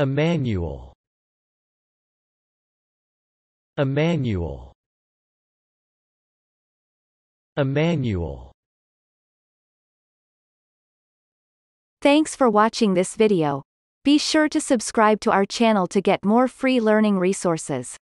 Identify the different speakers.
Speaker 1: Emmanuel Emmanuel
Speaker 2: Emmanuel
Speaker 3: Thanks for watching this video. Be sure to subscribe to our channel to get more free learning resources.